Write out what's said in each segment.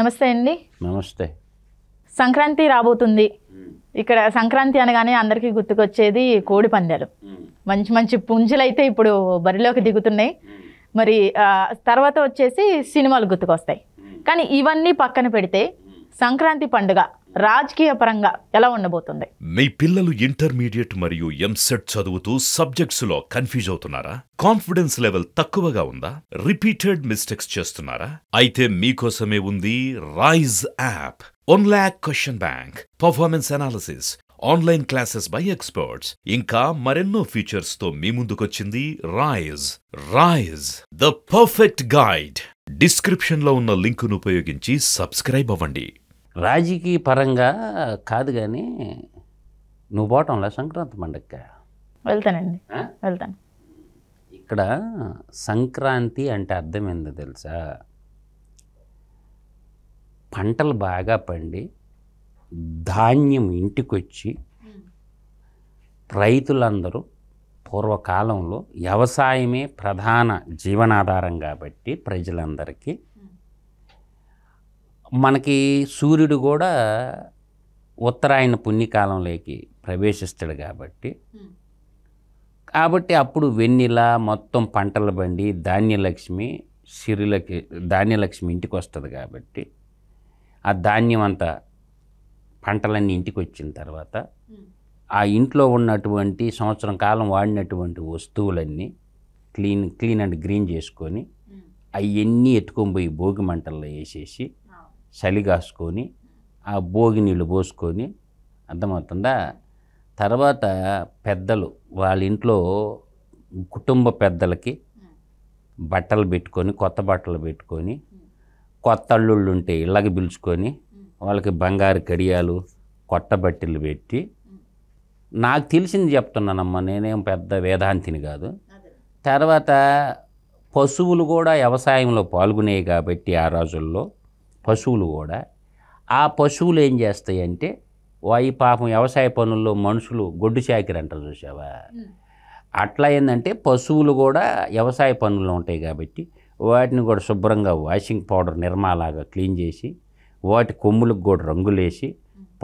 నమస్తే అండి నమస్తే సంక్రాంతి రాబోతుంది ఇక్కడ సంక్రాంతి అనగానే అందరికీ గుర్తుకొచ్చేది కోడి పందాలు మంచి మంచి పుంజులైతే ఇప్పుడు బరిలోకి దిగుతున్నాయి మరి తర్వాత వచ్చేసి సినిమాలు గుర్తుకొస్తాయి కానీ ఇవన్నీ పక్కన పెడితే సంక్రాంతి పండుగ రాజకీయ పరంగా ఎలా ఉండబోతుంది మీ పిల్లలు ఇంటర్మీడియట్ మరియు ఎంసెట్ చదువుతూ సబ్జెక్ట్స్ లో కన్ఫ్యూజ్ అవుతున్నారా కాన్ఫిడెన్స్ లెవెల్ తక్కువగా ఉందా రిపీటెడ్ మిస్టేక్స్ చేస్తున్నారా అయితే మీకోసమే ఉంది Rise app one lakh question bank performance analysis online classes by experts ఇంకా మరెన్నో ఫీచర్స్ తో మీ ముందుకొచ్చింది Rise Rise the perfect guide description లో ఉన్న లింకును ఉపయోగించి సబ్స్క్రైబ్ అవ్వండి రాజకీయ పరంగా కాదు కానీ నువ్వు పోవటంలా సంక్రాంతి పండుగ వెళ్తానండి వెళ్తాను ఇక్కడ సంక్రాంతి అంటే అర్థం ఏందో తెలుసా పంటలు బాగా పండి ధాన్యం ఇంటికొచ్చి రైతులందరూ పూర్వకాలంలో వ్యవసాయమే ప్రధాన జీవనాధారం కాబట్టి ప్రజలందరికీ మనకి సూర్యుడు కూడా ఉత్తరాయణ పుణ్యకాలంలోకి ప్రవేశిస్తాడు కాబట్టి కాబట్టి అప్పుడు వెన్నెల మొత్తం పంటల బండి ధాన్యలక్ష్మి సిరులకి ధాన్యలక్ష్మి ఇంటికి వస్తుంది కాబట్టి ఆ ధాన్యం అంతా పంటలన్నీ ఇంటికి వచ్చిన తర్వాత ఆ ఇంట్లో ఉన్నటువంటి సంవత్సరం కాలం వాడినటువంటి వస్తువులన్నీ క్లీన్ క్లీన్ అండ్ గ్రీన్ చేసుకొని అవన్నీ ఎత్తుకొని పోయి భోగి మంటల్లో వేసేసి చలి కాసుకొని ఆ భోగి నీళ్ళు పోసుకొని అర్థమవుతుందా తర్వాత పెద్దలు వాళ్ళ ఇంట్లో కుటుంబ పెద్దలకి బట్టలు పెట్టుకొని కొత్త బట్టలు పెట్టుకొని కొత్త అల్లుళ్ళు ఉంటే ఇళ్ళకి పిలుచుకొని వాళ్ళకి బంగారు కడియాలు కొత్త బట్టలు పెట్టి నాకు తెలిసింది చెప్తున్నానమ్మా నేనేం పెద్ద వేదాంతిని కాదు తర్వాత పశువులు కూడా వ్యవసాయంలో పాల్గొనేవి కాబట్టి ఆ రోజుల్లో పశువులు కూడా ఆ పశువులు ఏం చేస్తాయంటే వాయి పాపం వ్యవసాయ పనుల్లో మనుషులు గొడ్డు చాకిరి అంటారు చూసావా అట్లా ఏంటంటే పశువులు కూడా వ్యవసాయ పనులు ఉంటాయి కాబట్టి వాటిని కూడా శుభ్రంగా వాషింగ్ పౌడర్ నిర్మాలాగా క్లీన్ చేసి వాటి కొమ్ములకు కూడా రంగులేసి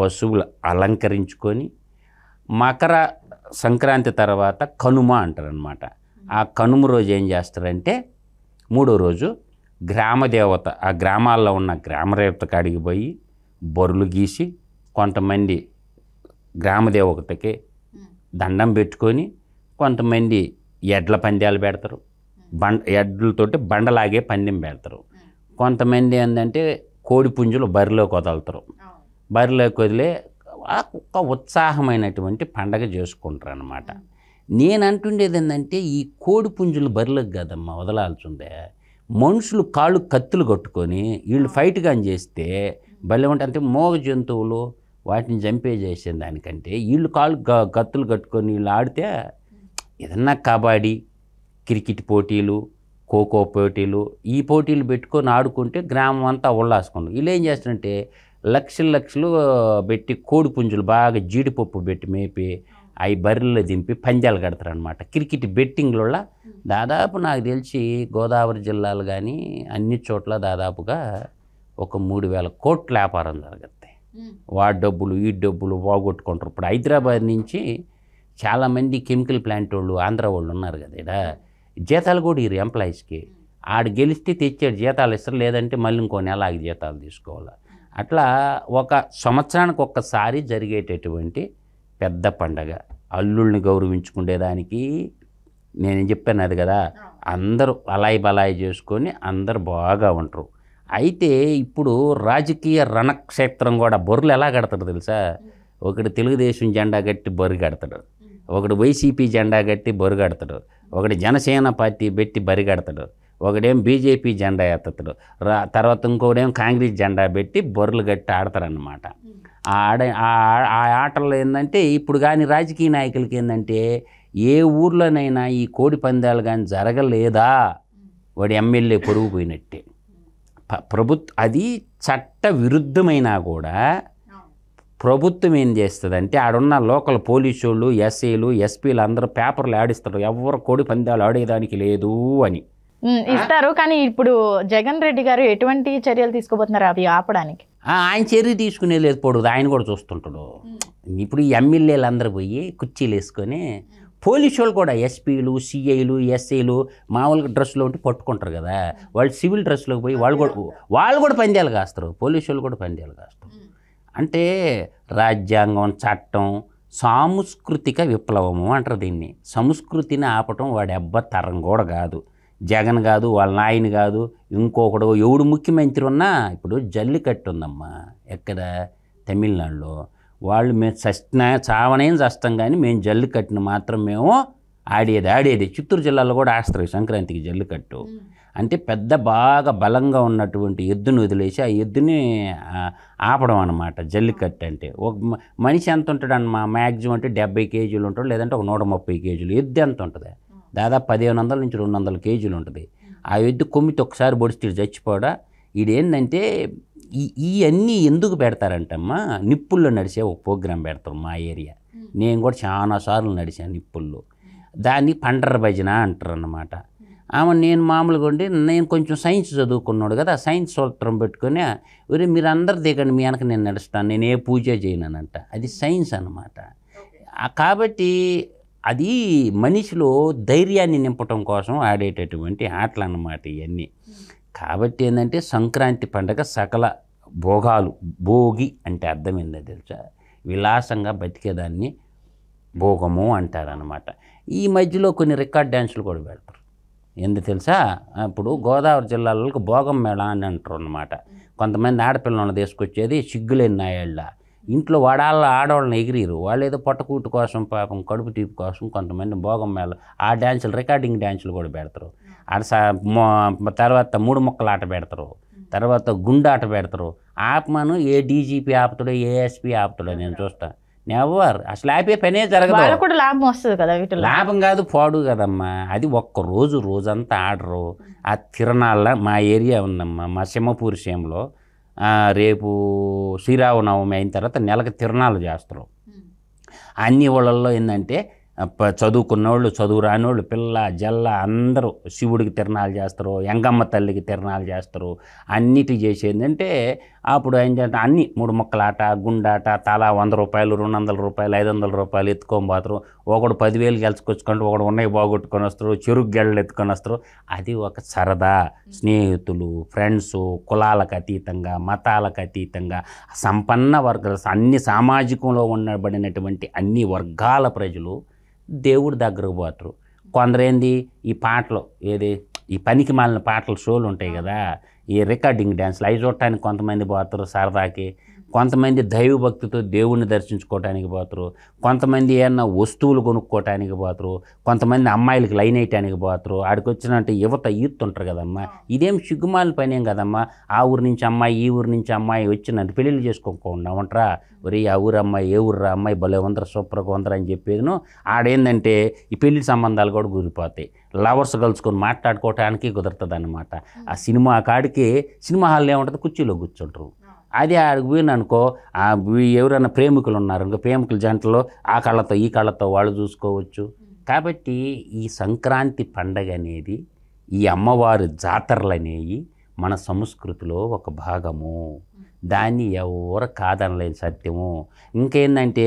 పశువులు అలంకరించుకొని మకర సంక్రాంతి తర్వాత కనుమ అంటారనమాట ఆ కనుమ రోజు ఏం చేస్తారంటే మూడో రోజు గ్రామదేవత ఆ గ్రామాల్లో ఉన్న గ్రామదేవత కాడికి పోయి బరులు గీసి కొంతమంది గ్రామదేవతకి దండం పెట్టుకొని కొంతమంది ఎడ్ల పందాలు పెడతారు బండ ఎడ్లతోటి బండలాగే పందెం పెడతారు కొంతమంది ఏంటంటే కోడి పుంజులు బరిలోకి కొదలుతారు బరిలోకి వదిలే ఒక ఉత్సాహమైనటువంటి పండగ చేసుకుంటారు అనమాట నేను అంటుండేది ఏంటంటే ఈ కోడి పుంజులు బరిలోకి కదమ్మా వదలాల్సిందే మనుషులు కాళ్ళు కత్తులు కొట్టుకొని వీళ్ళు ఫైట్ కానీ చేస్తే భలే ఉంటారు అంటే మోగ జంతువులు వాటిని చంపే చేసిన దానికంటే వీళ్ళు కాళ్ళు కత్తులు కట్టుకొని వీళ్ళు ఆడితే ఏదన్నా కబడ్డీ క్రికెట్ పోటీలు ఖోఖో పోటీలు ఈ పోటీలు పెట్టుకొని ఆడుకుంటే గ్రామం అంతా ఉల్లాసుకుంటాం వీళ్ళు ఏం చేస్తారంటే లక్షలు లక్షలు పెట్టి కోడి పుంజులు బాగా జీడిపప్పు పెట్టి మేపి అవి బర్రెల్లో దింపి పంజాలు కడతారనమాట క్రికెట్ బెట్టింగ్లో దాదాపు నాకు తెలిసి గోదావరి జిల్లాలు కానీ అన్ని చోట్ల దాదాపుగా ఒక మూడు వేల కోట్ల వ్యాపారం జరుగుతాయి వా డబ్బులు ఈ డబ్బులు పోగొట్టుకుంటారు ఇప్పుడు హైదరాబాద్ నుంచి చాలామంది కెమికల్ ప్లాంట్ వాళ్ళు ఆంధ్ర వాళ్ళు ఉన్నారు కదా ఇక్కడ జీతాలు కూడా ఇరు ఎంప్లాయీస్కి ఆడు గెలిస్తే తెచ్చాడు జీతాలు ఇస్తారు లేదంటే మళ్ళీ ఇంకో నెల జీతాలు తీసుకోవాలి అట్లా ఒక సంవత్సరానికి ఒక్కసారి జరిగేటటువంటి పెద్ద పండగ అల్లుల్ని గౌరవించుకునేదానికి నేను చెప్పాను అది కదా అందరూ అలాయి బలాయి చేసుకొని అందరు బాగా ఉంటారు అయితే ఇప్పుడు రాజకీయ రణక్షేత్రం కూడా బొర్రులు ఎలా కడతారు తెలుసా ఒకడు తెలుగుదేశం జెండా కట్టి బొర్రు కడతాడు ఒకడు వైసీపీ జెండా కట్టి బొరు కడతాడు ఒకడు జనసేన పార్టీ పెట్టి బరి కడతాడు ఒకడేం బీజేపీ జెండా ఎత్తతాడు రా తర్వాత ఇంకోడేం కాంగ్రెస్ జెండా పెట్టి బొర్రలు కట్టి ఆడతారనమాట ఆడ ఆ ఆటల్లో ఏంటంటే ఇప్పుడు కానీ రాజకీయ నాయకులకి ఏంటంటే ఏ ఊర్లోనైనా ఈ కోడి పందాలు కానీ జరగలేదా వాడు ఎమ్మెల్యే పొరుగు పోయినట్టే ప్రభుత్వ అది చట్ట విరుద్ధమైనా కూడా ప్రభుత్వం ఏం చేస్తుందంటే ఆడున్న లోకల్ పోలీసు వాళ్ళు ఎస్ఏలు ఎస్పీలు అందరూ పేపర్లు ఆడిస్తారు ఎవరు కోడి పందాలు ఆడేదానికి లేదు అని ఇస్తారు కానీ ఇప్పుడు జగన్ రెడ్డి గారు ఎటువంటి చర్యలు తీసుకోబోతున్నారు అవి ఆపడానికి ఆయన చర్య తీసుకునే లేదు పొడుగు ఆయన కూడా చూస్తుంటాడు ఇప్పుడు ఈ ఎమ్మెల్యేలు అందరూ పోయి కుర్చీలు వేసుకొని పోలీసు వాళ్ళు కూడా ఎస్పీలు సిఐలు ఎస్ఐలు మామూలుగా డ్రెస్సులో ఉంటే పట్టుకుంటారు కదా వాళ్ళు సివిల్ డ్రెస్సులోకి పోయి వాళ్ళు కూడా వాళ్ళు కూడా పందేలు కాస్తారు పోలీసు వాళ్ళు కూడా పందేలు కాస్తారు అంటే రాజ్యాంగం చట్టం సాంస్కృతిక విప్లవము అంటారు దీన్ని సంస్కృతిని ఆపటం వాడు ఎబ్బ తరం కూడా కాదు జగన్ కాదు వాళ్ళ నాయన కాదు ఇంకొకడు ఎవడు ముఖ్యమంత్రి ఉన్నా ఇప్పుడు జల్లికట్టు ఉందమ్మా ఎక్కడ తమిళనాడులో వాళ్ళు మేము చస్టినా చావనేం చస్తాం కానీ మేము జల్లికట్టును మాత్రం మేము ఆడేది ఆడేది చిత్తూరు జిల్లాలో కూడా ఆస్తారు సంక్రాంతికి జల్లికట్టు అంటే పెద్ద బాగా బలంగా ఉన్నటువంటి ఎద్దును వదిలేసి ఆ ఎద్దుని ఆపడం అనమాట జల్లికట్టు అంటే ఒక మనిషి ఎంత ఉంటాడు అన్న మ్యాక్సిమం అంటే డెబ్బై కేజీలు ఉంటాడు లేదంటే ఒక నూట ముప్పై కేజీలు ఎద్దు ఎంత ఉంటుంది దాదాపు పదిహేను వందల నుంచి రెండు వందల కేజీలు ఉంటుంది ఆ ఎద్దు కొమ్మితో ఒకసారి బొడిస్తీడు చచ్చిపోడా ఈడేందంటే ఈ ఇవన్నీ ఎందుకు పెడతారంటమ్మా నిప్పుల్లో నడిచే ఒక ప్రోగ్రాం పెడతారు మా ఏరియా నేను కూడా చాలాసార్లు నడిచాను నిప్పుల్లో దాన్ని పండర భజన అంటారు అన్నమాట ఆమె నేను మామూలుగా ఉండి నేను కొంచెం సైన్స్ చదువుకున్నాడు కదా సైన్స్ సూత్రం పెట్టుకుని వరే మీరు అందరు దిగండి మీ వెనక నేను నడుస్తాను నేను ఏ పూజ అంట అది సైన్స్ అనమాట కాబట్టి అది మనిషిలో ధైర్యాన్ని నింపటం కోసం ఆడేటటువంటి ఆటలు అన్నమాట ఇవన్నీ కాబట్టి ఏంటంటే సంక్రాంతి పండగ సకల భోగాలు భోగి అంటే అర్థం ఏందో తెలుసా విలాసంగా బతికేదాన్ని భోగము అంటారనమాట ఈ మధ్యలో కొన్ని రికార్డ్ డ్యాన్సులు కూడా పెడతారు ఎందు తెలుసా ఇప్పుడు గోదావరి జిల్లాలకు భోగం మేళ అని అంటారు అనమాట కొంతమంది ఆడపిల్లలను తీసుకొచ్చేది సిగ్గులేని నాయళ్ళ ఇంట్లో వాడాళ్ళ ఆడవాళ్ళని ఎగిరిరు వాళ్ళు ఏదో పొట్టకూటు కోసం పాపం కడుపు టీపు కోసం కొంతమంది భోగం మేళ ఆ డ్యాన్సులు రికార్డింగ్ డ్యాన్సులు కూడా పెడతారు ఆడ తర్వాత మూడు ముక్కలు ఆట పెడతారు తర్వాత గుండాట పెడతారు ఆపమాను ఏ డీజీపీ ఆపుతాడో ఏఎస్పీ ఆపుతాడో నేను చూస్తాను నెవర్ అసలు ఆపే పనే జరగదు కూడా లాభం వస్తుంది కదా వీటిలో లాభం కాదు పాడు కదమ్మా అది ఒక్క రోజు రోజంతా ఆడరు ఆ తిరణాల మా ఏరియా ఉందమ్మా మా సింహపూర్ సీఎంలో రేపు శ్రీరామనవమి అయిన తర్వాత నెలకు తిరణాలు చేస్తారు అన్ని వాళ్ళల్లో ఏంటంటే చదువుకున్న వాళ్ళు చదువు రాని వాళ్ళు పిల్ల జల్ల అందరూ శివుడికి తిరణాలు చేస్తారు ఎంగమ్మ తల్లికి తిరణాలు చేస్తారు అన్నిటి చేసేందంటే అప్పుడు ఆయన చేత అన్ని మూడు ముక్కలాట గుండాట తలా వంద రూపాయలు రెండు వందల రూపాయలు ఐదు వందల రూపాయలు ఎత్తుకొని పోతారు ఒకడు పదివేలు గెలుచుకొచ్చుకుంటూ ఒకడు ఉన్నాయి బాగొట్టుకొని వస్తారు చెరుకు గెళ్ళలు ఎత్తుకొని వస్తారు అది ఒక సరదా స్నేహితులు ఫ్రెండ్స్ కులాలకు అతీతంగా మతాలకు అతీతంగా సంపన్న వర్గాల అన్ని సామాజికంలో ఉండబడినటువంటి అన్ని వర్గాల ప్రజలు దేవుడి దగ్గరకు పోతారు కొందరేంది ఈ పాటలు ఏది ఈ పనికి మాలిన పాటల షోలు ఉంటాయి కదా ఈ రికార్డింగ్ డ్యాన్స్లు అవి చూడటానికి కొంతమంది పోతారు సరదాకి కొంతమంది దైవభక్తితో దేవుణ్ణి దర్శించుకోవటానికి పోతారు కొంతమంది ఏమన్నా వస్తువులు కొనుక్కోవటానికి పోతారు కొంతమంది అమ్మాయిలకు లైన్ వేయటానికి పోతారు ఆడికి వచ్చినట్టు యువత యూత్ ఉంటారు కదమ్మా ఇదేం సిగ్గుమాల పనేం కదమ్మా ఆ ఊరి నుంచి అమ్మాయి ఈ ఊరు నుంచి అమ్మాయి వచ్చినట్టు పెళ్ళిళ్ళు చేసుకోకుండా ఉంటారా ఒరే ఆ ఊరు అమ్మాయి ఏ రా అమ్మాయి భలే వందర సూపర్గా వందర అని చెప్పేదిను ఆడేందంటే ఈ పెళ్లి సంబంధాలు కూడా గురిపోతాయి లవర్స్ కలుసుకొని మాట్లాడుకోవటానికి కుదరుతుంది అనమాట ఆ సినిమా కాడికి సినిమా హాల్లో ఏముంటుంది కుర్చీలో కూర్చుంటారు అది ఆడికి పోయిననుకో ఎవరైనా ప్రేమికులు ఉన్నారనుకో ప్రేమికుల జంటలో ఆ కళ్ళతో ఈ కళ్ళతో వాళ్ళు చూసుకోవచ్చు కాబట్టి ఈ సంక్రాంతి పండగ అనేది ఈ అమ్మవారి జాతరలు అనేవి మన సంస్కృతిలో ఒక భాగము దాన్ని ఎవరు కాదనలేని సత్యము ఇంకేందంటే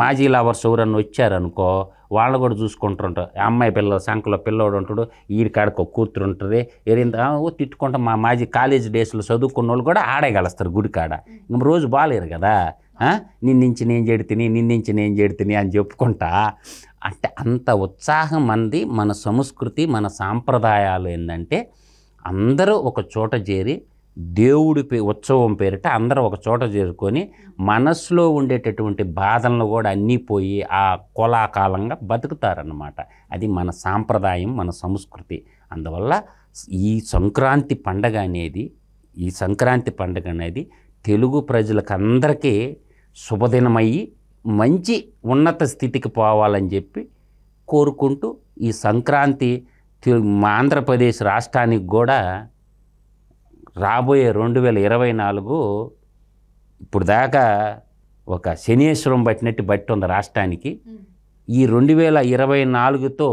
మాజీ లవర్స్ ఎవరన్నా వచ్చారనుకో వాళ్ళు కూడా చూసుకుంటుంటారు అమ్మాయి పిల్ల సంఖలో పిల్లోడు ఉంటాడు వీరి కాడకు కూతురు ఉంటుంది ఏరింత తిట్టుకుంటాం మా మాజీ కాలేజ్ డేస్లో చదువుకున్న వాళ్ళు కూడా ఆడే కలుస్తారు గుడికాడ ఇంక రోజు బాగాలేరు కదా నిన్నించి నేను చెడితిని నిన్నించి నేను చెడితిని అని చెప్పుకుంటా అంటే అంత ఉత్సాహం అంది మన సంస్కృతి మన సాంప్రదాయాలు ఏంటంటే అందరూ ఒక చోట చేరి దేవుడి పే ఉత్సవం పేరిట అందరూ ఒక చోట చేరుకొని మనస్సులో ఉండేటటువంటి బాధలను కూడా అన్నీ పోయి ఆ కులాకాలంగా బతుకుతారన్నమాట అది మన సాంప్రదాయం మన సంస్కృతి అందువల్ల ఈ సంక్రాంతి పండగ అనేది ఈ సంక్రాంతి పండగ అనేది తెలుగు ప్రజలకందరికీ శుభదినమయ్యి మంచి ఉన్నత స్థితికి పోవాలని చెప్పి కోరుకుంటూ ఈ సంక్రాంతి మా ఆంధ్రప్రదేశ్ రాష్ట్రానికి కూడా రాబోయే రెండు వేల ఇరవై నాలుగు ఇప్పుడు దాకా ఒక శనీశ్వరం బట్టినట్టు బట్టి ఉంది రాష్ట్రానికి ఈ రెండు వేల ఇరవై నాలుగుతో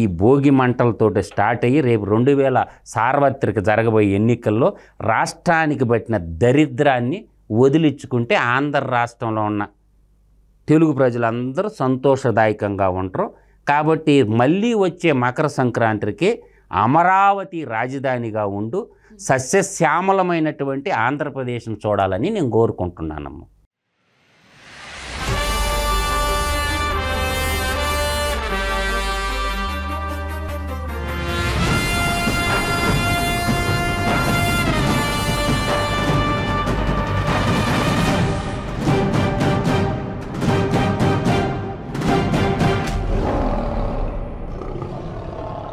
ఈ భోగి మంటలతోటి స్టార్ట్ అయ్యి రేపు రెండు వేల సార్వత్రిక జరగబోయే ఎన్నికల్లో రాష్ట్రానికి బట్టిన దరిద్రాన్ని వదిలించుకుంటే ఆంధ్ర రాష్ట్రంలో ఉన్న తెలుగు ప్రజలందరూ సంతోషదాయకంగా ఉంటారు కాబట్టి మళ్ళీ వచ్చే మకర సంక్రాంతికి అమరావతి రాజధానిగా ఉండు సస్యశ్యామలమైనటువంటి ఆంధ్రప్రదేశ్ను చూడాలని నేను కోరుకుంటున్నానమ్మా